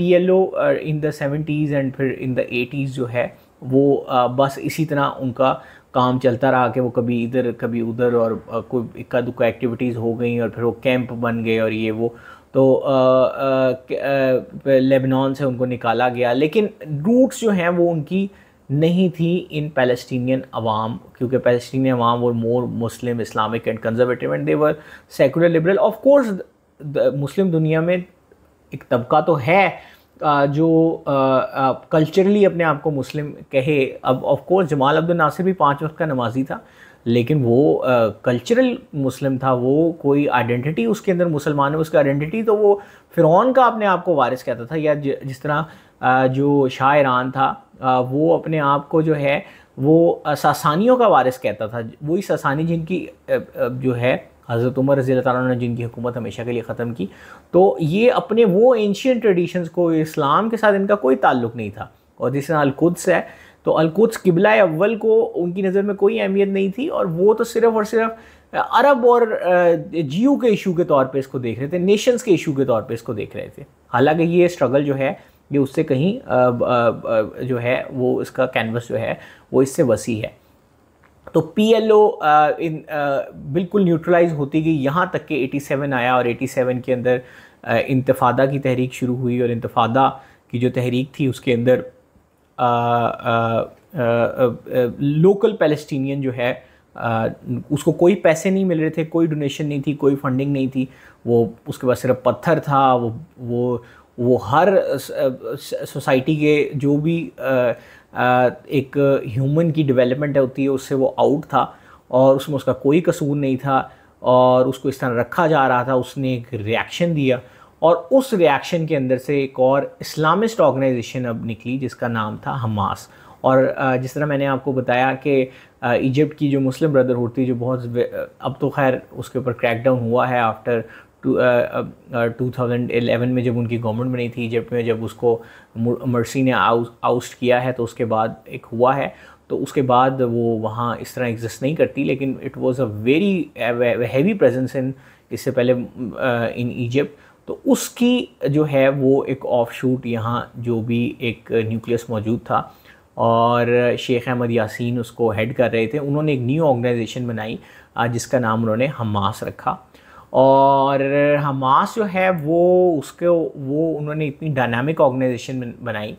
P L O in the seventies and फिर in the eighties जो है वो uh, बस इसी तरह उनका काम चलता रहा कि वो कभी इधर कभी उधर और uh, कोई इक्का दुक्का एक्टिविटीज़ हो गई और फिर वो कैंप बन गए और ये वो तो लेबनान uh, से उनको निकाला गया लेकिन रूट्स जो हैं वो उनकी नहीं थी इन पैलेस्टीनियन अवाम क्योंकि पैलेस्टीनियन अवाम वो more Muslim Islamic and conservative and there were secular liberal of course Muslim दुनिया में एक तबका तो है जो कल्चरली अपने आप को मुस्लिम कहे अब of course Jamal Abdul Nasser भी पाँच वक्त का नमाजी था लेकिन वो कल्चरल मुस्लिम था वो कोई आइडेंटिटी उसके अंदर मुसलमान है उसकी आइडेंटिटी तो वो फ़िरौन का अपने आप को वारिस कहता था या जिस तरह जो शाह ईरान था वो अपने आप को जो है वो सासानियों का वारिस कहता था वही सासानी जिनकी जो है हज़रत उमर रजी अल्लाह ने जिनकी हुकूमत हमेशा के लिए ख़त्म की तो ये अपने वो एंशियन ट्रेडिशंस को इस्लाम के साथ इनका कोई ताल्लुक नहीं था और जिस तरह अलकुद्स है तो अलकुद्स किबला अव्वल को उनकी नज़र में कोई अहमियत नहीं थी और वो तो सिर्फ़ और सिर्फ़ अरब और जियो के इशू के तौर पे इसको देख रहे थे नेशंस के इशू के तौर पे इसको देख रहे थे हालांकि ये स्ट्रगल जो है ये उससे कहीं जो है वो इसका कैनवस जो है वो इससे वसी है तो पी एल ओ इन बिल्कुल न्यूट्रलाइज होती गई यहाँ तक के 87 आया और 87 के अंदर uh, इंतफादा की तहरीक शुरू हुई और इंतफादा की जो तहरीक थी उसके अंदर आ, आ, आ, लोकल पैलेस्टीनियन जो है uh, उसको कोई पैसे नहीं मिल रहे थे कोई डोनेशन नहीं थी कोई फंडिंग नहीं थी वो उसके पास सिर्फ पत्थर था वो वो वो हर सोसाइटी uh, के जो भी एक ह्यूमन की डेवलपमेंट होती है उससे वो आउट था और उसमें उसका कोई कसूर नहीं था और उसको इस तरह रखा जा रहा था उसने एक रिएक्शन दिया और उस रिएक्शन के अंदर से एक और इस्लामिस्ट ऑर्गेनाइजेशन अब निकली जिसका नाम था हमास और जिस तरह मैंने आपको बताया कि इजिप्ट की जो मुस्लिम ब्रदरहुड थी जो बहुत अब तो खैर उसके ऊपर क्रैकडाउन हुआ है आफ्टर टू थाउजेंड में जब उनकी गवर्नमेंट बनी थी इजिप्ट में जब उसको मर्सी ने आउस्ट किया है तो उसके बाद एक हुआ है तो उसके बाद वो वहाँ इस तरह एग्जिस्ट नहीं करती लेकिन it was a very heavy presence in इससे पहले इन इजिप्ट तो उसकी जो है वो एक ऑफ शूट यहाँ जो भी एक न्यूक्लियस मौजूद था और शेख अहमद यासीन उसको हेड कर रहे थे उन्होंने एक न्यू ऑर्गेनाइजेशन बनाई जिसका नाम उन्होंने हमास रखा और हमास जो है वो उसके वो उन्होंने इतनी डायनामिक ऑर्गेनाइजेशन बनाई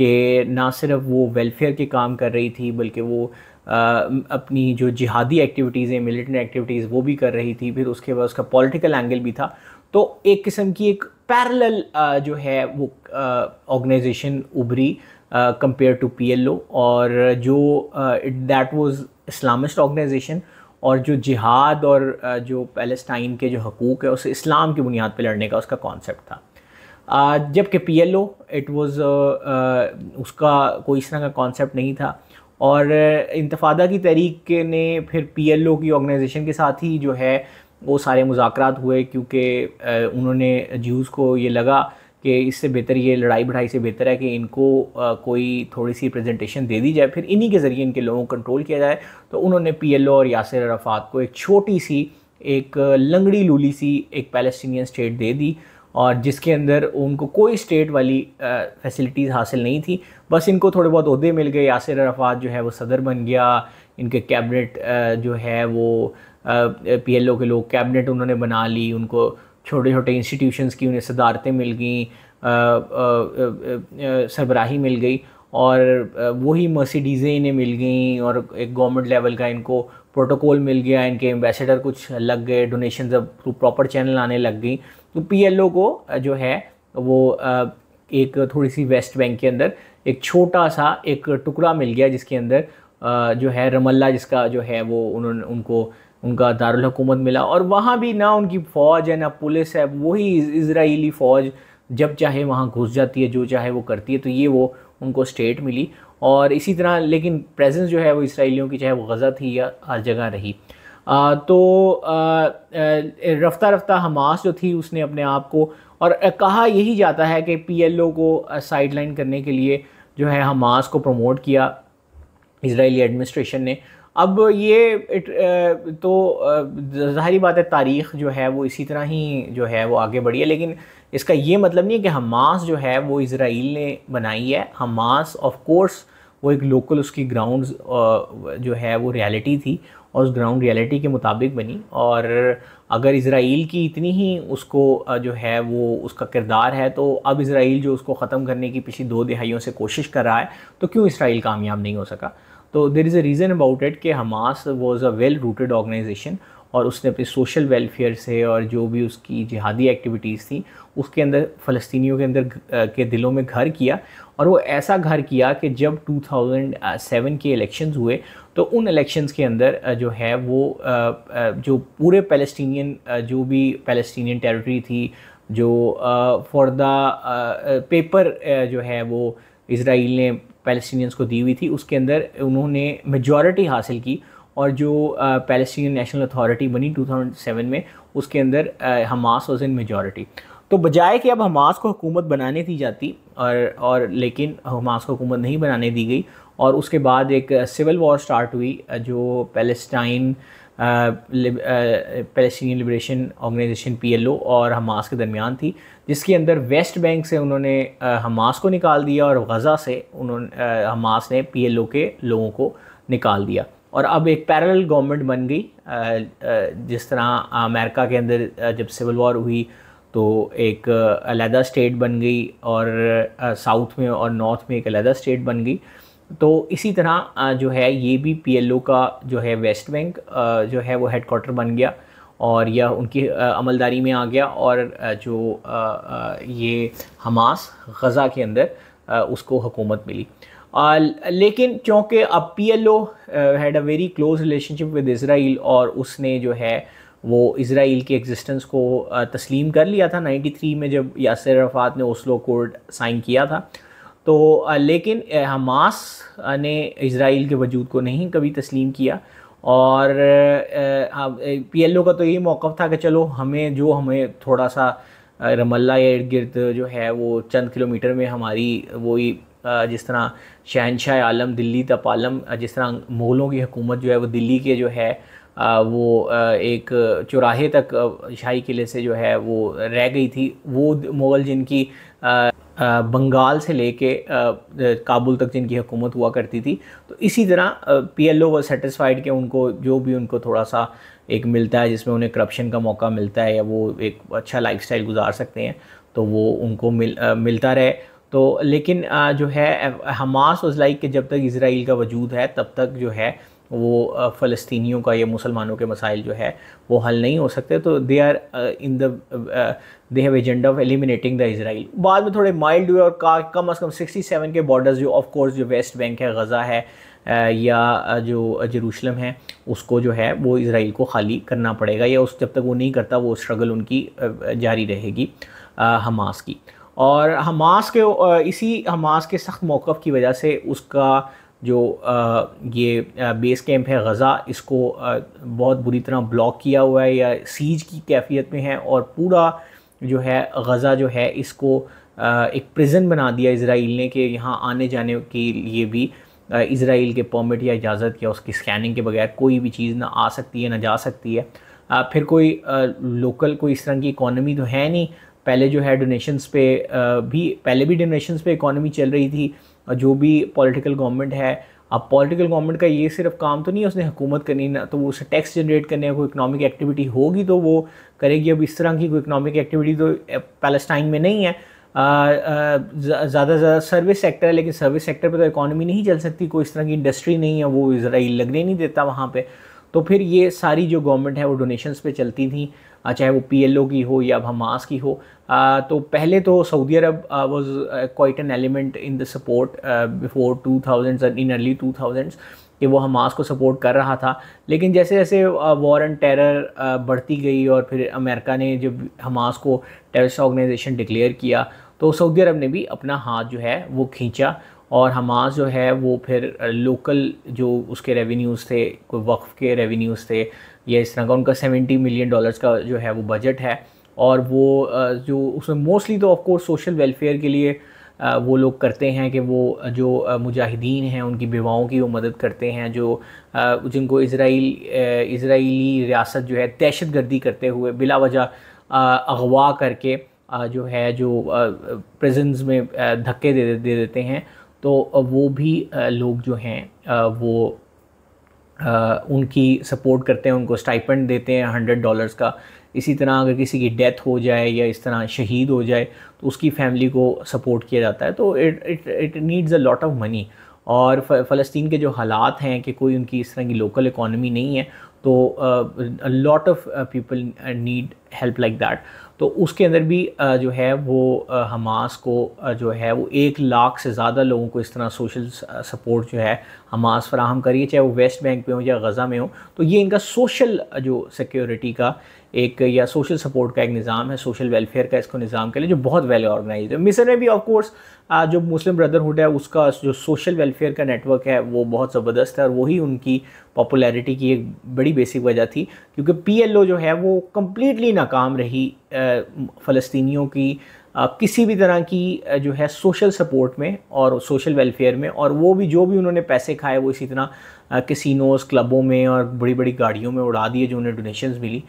कि ना सिर्फ वो वेलफेयर के काम कर रही थी बल्कि वो आ, अपनी जो जिहादी एक्टिविटीज़ हैं मिलिटेंट एक्टिविटीज़ वो भी कर रही थी फिर उसके बाद उसका पॉलिटिकल एंगल भी था तो एक किस्म की एक पैरेलल जो है वो ऑर्गेनाइजेशन उभरी कंपेयर टू पीएलओ और जो दैट वाज इस्लामिस्ट ऑर्गेनाइजेशन और जो जिहाद और जो पैलेस्टाइन के जो हकूक़ है उस इस्लाम की बुनियाद पर लड़ने का उसका कॉन्सेप्ट था जबकि P L O it was उसका कोई इस तरह का कॉन्सेप्ट नहीं था और इंतफादा की तहरीक के ने फिर पी एल ओ की ऑर्गेनाइजेशन के साथ ही जो है वो सारे मुजाकर हुए क्योंकि उन्होंने ज्यूज़ को ये लगा कि इससे बेहतर ये लड़ाई बढ़ाई से बेहतर है कि इनको आ, कोई थोड़ी सी प्रेजेंटेशन दे दी जाए फिर इन्हीं के ज़रिए इनके लोगों को कंट्रोल किया जाए तो उन्होंने पी और यासर अराफात को एक छोटी सी एक लंगड़ी लूली सी एक पैलेस्टीनियन स्टेट दे दी और जिसके अंदर उनको कोई स्टेट वाली फैसिलिटीज़ हासिल नहीं थी बस इनको थोड़े बहुत अहदे मिल गए यासर अराफात जो है वो सदर बन गया इनके कैबिनेट जो है वो ओ के लोग कैबिनेट उन्होंने बना ली उनको छोटे छोटे इंस्टीट्यूशंस की उन्हें सदारतें मिल गई सरबराही मिल गई और वही मर्सिडीज़ें इन्हें मिल गई और एक गवर्नमेंट लेवल का इनको प्रोटोकॉल मिल गया इनके एम्बेसडर कुछ लग गए डोनेशन अब थ्रू प्रॉपर चैनल आने लग गई तो पीएलओ को जो है वो एक थोड़ी सी वेस्ट बैंक के अंदर एक छोटा सा एक टुकड़ा मिल गया जिसके अंदर जो है रमल्ला जिसका जो है वो उन्होंने उनको उनका दारकूमत मिला और वहाँ भी ना उनकी फ़ौज है ना पुलिस है वही इसराइली फ़ौज जब चाहे वहाँ घुस जाती है जो चाहे वो करती है तो ये वो उनको स्टेट मिली और इसी तरह लेकिन प्रेजेंस जो है वो इसराइलियों की चाहे वो गज़ा थी या हर जगह रही आ, तो रफ्ता रफ्ता हमास जो थी उसने अपने आप को और कहा यही जाता है कि पीएलओ को साइडलाइन करने के लिए जो है हमास को प्रमोट किया इसराइली एडमिनिस्ट्रेशन ने अब ये इट, तो ज़ाहरी बात है तारीख़ जो है वो इसी तरह ही जो है वो आगे बढ़ी है लेकिन इसका ये मतलब नहीं है कि हमास जो है वो इसराइल ने बनाई है हमास ऑफ कोर्स वो एक लोकल उसकी ग्राउंड जो है वो रियलिटी थी और उस ग्राउंड रियलिटी के मुताबिक बनी और अगर इसराइल की इतनी ही उसको जो है वो उसका किरदार है तो अब इसराइल जो उसको ख़त्म करने की पिछली दो दिहाइयों से कोशिश कर रहा है तो क्यों इसराइल कामयाब नहीं हो सका तो there is a reason about it कि Hamas was a well rooted organisation और उसने अपने सोशल वेलफेयर से और जो भी उसकी जिहादी एक्टिविटीज़ थी उसके अंदर फ़लस्तियों के अंदर के दिलों में घर किया और वो ऐसा घर किया कि जब 2007 के इलेक्शंस हुए तो उन इलेक्शंस के अंदर जो है वो जो पूरे पैलेस्टीनियन जो भी पैलेस्टीनियन टेरिटरी थी जो फॉर द पेपर जो है वो इसराइल ने पैलेस्टीनियंस को दी हुई थी उसके अंदर उन्होंने मेजॉरिटी हासिल की और जो पैलेस्टीनियन नेशनल अथॉरिटी बनी 2007 में उसके अंदर हमास वॉज इन मेजॉरिटी तो बजाय कि अब हमास को हुकूमत बनाने दी जाती और और लेकिन हमास को हुकूमत नहीं बनाने दी गई और उसके बाद एक सिविल वॉर स्टार्ट हुई जो Palestine Palestinian liberation organisation PLO और हमास के दरमियान थी जिसके अंदर वेस्ट बैंक से उन्होंने हमास को निकाल दिया और गज़ा से उन्होंने हमास ने पीएलओ के लोगों को निकाल दिया और अब एक पैरेलल गवर्नमेंट बन गई जिस तरह अमेरिका के अंदर जब सिविल वॉर हुई तो एक अलहदा स्टेट बन गई और साउथ में और नॉर्थ में एक अलहदा स्टेट बन गई तो इसी तरह जो है ये भी पीएलओ का जो है वेस्ट बैंक जो है वो हेड क्वार्टर बन गया और यह उनकी अमलदारी में आ गया और जो ये हमास गज़ा के अंदर उसको हुकूमत मिली लेकिन चूँकि अब P L O had a very close relationship with Israel और उसने जो है वो इसराइल के एग्जिस्टेंस को तस्लीम कर लिया था 93 में जब यासर अरफात ने ओस्लो कोड साइन किया था तो लेकिन हमास ने इसराइल के वजूद को नहीं कभी तस्लीम किया और पी एल ओ का तो यही मौक़ था कि चलो हमें जो हमें थोड़ा सा रमल्ला या इर्द गिर्द जो है वो चंद किलोमीटर में हमारी वही जिस तरह शहनशाह आलम दिल्ली तपालम जिस तरह मुग़लों की हुकूमत जो है वो दिल्ली के जो है वो एक चौराहे तक शाही किले से जो है वो रह गई थी वो मुग़ल जिनकी बंगाल से लेके काबुल तक जिनकी हुकूमत हुआ करती थी तो इसी तरह पीएलओ वर सेटिस्फाइड के उनको जो भी उनको थोड़ा सा एक मिलता है जिसमें उन्हें करप्शन का मौका मिलता है या वो एक अच्छा लाइफस्टाइल गुजार सकते हैं तो वो उनको मिल आ, मिलता रहे तो लेकिन आ, जो है हमास वॉज लाइक कि जब तक इसराइल का वजूद है तब तक जो है वो फ़लस्तियों का या मुसलमानों के मसाइल जो है वो हल नहीं हो सकते तो they are in the they have agenda of eliminating the Israel बाद में थोड़े माइल्ड हुए और का, कम अज़ कम सिक्सटी सेवन के बॉर्डर्स जो ऑफ कोर्स जो वेस्ट बैंक है गज़ा है या जो जरूशलम है उसको जो है वो इसराइल को खाली करना पड़ेगा या उस जब तक वो नहीं करता वो स्ट्रगल उनकी जारी रहेगी हमास की और हमास के इसी हमास के सख्त मौक़ की वजह से उसका जो ये बेस कैंप है गज़ा इसको बहुत बुरी तरह ब्लॉक किया हुआ है या सीज की कैफियत में है और पूरा जो है गज़ा जो है इसको एक प्रिजन बना दिया इसराइल ने कि यहाँ आने जाने के लिए भी इसराइल के परमिट या इजाज़त या उसकी स्कैनिंग के बगैर कोई भी चीज़ ना आ सकती है ना जा सकती है फिर कोई लोकल कोई इस तरह की इकॉनमी तो है नहीं पहले जो है डोनेशंस पे भी पहले भी डोनेशंस पे इकॉनमी चल रही थी जो भी पॉलिटिकल गवर्नमेंट है अब पॉलिटिकल गवर्नमेंट का ये सिर्फ काम तो नहीं है उसने हुकूमत करनी ना तो वो उसे टैक्स जनरेट करने है कोई इकनॉमिक एक्टिविटी होगी तो वो करेगी अब इस तरह की कोई इकनॉमिक एक्टिविटी तो पैलेस्टाइन में नहीं है ज़्यादा से ज़्यादा सर्विस सेक्टर है लेकिन सर्विस सेक्टर पर तो इकानमी नहीं चल सकती कोई इस तरह की इंडस्ट्री नहीं है वो इसराइल लगने नहीं देता वहाँ पर तो फिर ये सारी जो गवर्नमेंट है वो डोनेशंस पे चलती थी चाहे वो पी की हो या अब हमास की हो तो पहले तो Saudi Arab was quite an element in the support before two thousands in early two thousands कि वो हमास को सपोर्ट कर रहा था लेकिन जैसे जैसे वॉर एंड टेरर बढ़ती गई और फिर अमेरिका ने जब हमास को टेररिस्ट ऑर्गेनाइजेशन डिक्लेयर किया तो सऊदी अरब ने भी अपना हाथ जो है वो खींचा और हमास जो है वो फिर लोकल जो उसके रेवेन्यूज़ थे कोई वक्फ़ के रेवेन्यूज़ थे या इस तरह का उनका सेवेंटी मिलियन डॉलर्स का जो है वो बजट है और वो जो उसमें मोस्टली तो ऑफकोर्स सोशल वेलफेयर के लिए वो लोग करते हैं कि वो जो मुजाहिदीन हैं उनकी विवाहों की वो मदद करते हैं जो जिनको इसराइल इसराइली रियासत जो है दहशत गर्दी करते हुए बिला वजह अगवा करके जो है जो प्रजेंस में धक्के दे दे देते हैं तो वो भी लोग जो हैं वो उनकी सपोर्ट करते हैं उनको स्टाइपेंड देते हैं हंड्रेड डॉलर्स का इसी तरह अगर किसी की डेथ हो जाए या इस तरह शहीद हो जाए तो उसकी फैमिली को सपोर्ट किया जाता है तो it it it needs a lot of money और फ़लस्तीन के जो हालात हैं कि कोई उनकी इस तरह की लोकल इकॉनमी नहीं है तो lot of people need help like that तो उसके अंदर भी जो है वो हमास को जो है वो एक लाख से ज़्यादा लोगों को इस तरह सोशल सपोर्ट जो है हमास फराहम करिए चाहे वो वेस्ट बैंक में हो या गज़ा में हो तो ये इनका सोशल जो सिक्योरिटी का एक या सोशल सपोर्ट का एक निज़ाम है सोशल वेलफेयर का इसको निज़ाम के लिए जो बहुत वेल ऑर्गेनाइज है मिसर में भी ऑफ कोर्स जो मुस्लिम ब्रदरहुड है उसका जो सोशल वेलफेयर का नेटवर्क है वो बहुत ज़बरदस्त है और वही उनकी पॉपुलैरिटी की एक बड़ी बेसिक वजह थी क्योंकि पी जो है वो कम्प्लीटली नाकाम रही फ़लस्तियों की किसी भी तरह की जो है सोशल सपोर्ट में और सोशल वेलफेयर में और वो भी जो भी उन्होंने पैसे खाए वो इसी तरह किसिनोज क्लबों में और बड़ी बड़ी गाड़ियों में उड़ा दिए जो उन्हें डोनेशंस मिली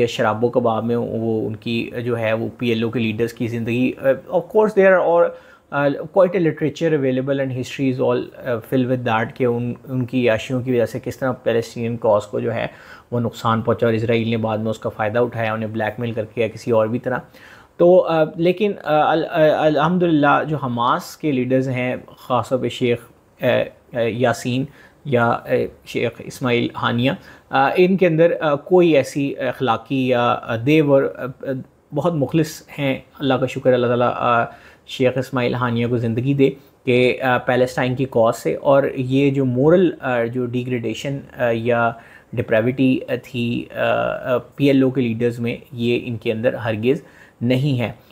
या शराबों कबाब में वो उनकी जो है वो पीएलओ के लीडर्स की ज़िंदगी of course there are quite a literature available and history is all fill with that कि उन उनकी याशियों की वजह से किस तरह पेलेस्टीन कॉज को जो है वो नुकसान पहुँचा और इसराइल ने बाद में उसका फ़ायदा उठाया उन्हें ब्लैकमेल करके या किसी और भी तरह तो आ, uh, लेकिन uh, अलहमदिल्ला जो हमास के लीडर्स हैं ख़ास तौर पर शेख यासीन या शेख इसमाइल हानिया इनके अंदर uh, कोई ऐसी अखलाकी या देवर बहुत मुखलिस हैं अल्लाह का शुक्र अल्लाह ताला शेख इसमाइल हानिया को ज़िंदगी दे कि पैलेस्टाइन की कॉज से और ये जो मोरल जो डिग्रेडेशन या डिप्रेविटी थी पीएलओ के लीडर्स में ये इनके अंदर हरगिज़ नहीं है